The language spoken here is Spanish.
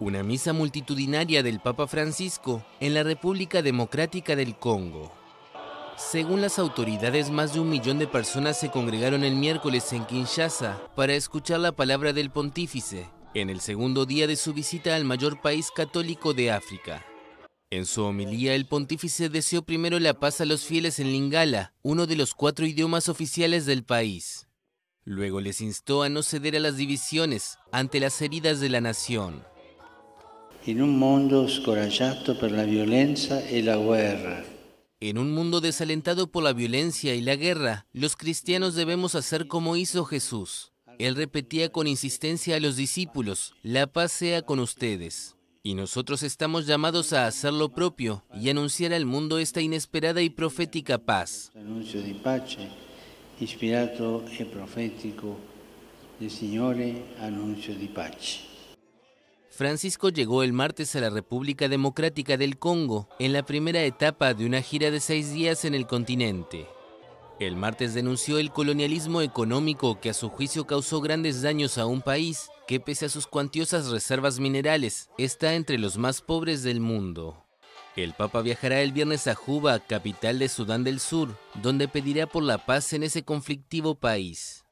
una misa multitudinaria del Papa Francisco en la República Democrática del Congo. Según las autoridades, más de un millón de personas se congregaron el miércoles en Kinshasa para escuchar la palabra del pontífice, en el segundo día de su visita al mayor país católico de África. En su homilía, el pontífice deseó primero la paz a los fieles en Lingala, uno de los cuatro idiomas oficiales del país. Luego les instó a no ceder a las divisiones ante las heridas de la nación un mundo por la violencia y la guerra. En un mundo desalentado por la violencia y la guerra, los cristianos debemos hacer como hizo Jesús. Él repetía con insistencia a los discípulos, la paz sea con ustedes. Y nosotros estamos llamados a hacer lo propio y anunciar al mundo esta inesperada y profética paz. Anuncio de inspirado y profético Señor, anuncio de paz. Francisco llegó el martes a la República Democrática del Congo en la primera etapa de una gira de seis días en el continente. El martes denunció el colonialismo económico que a su juicio causó grandes daños a un país que pese a sus cuantiosas reservas minerales está entre los más pobres del mundo. El Papa viajará el viernes a Juba, capital de Sudán del Sur, donde pedirá por la paz en ese conflictivo país.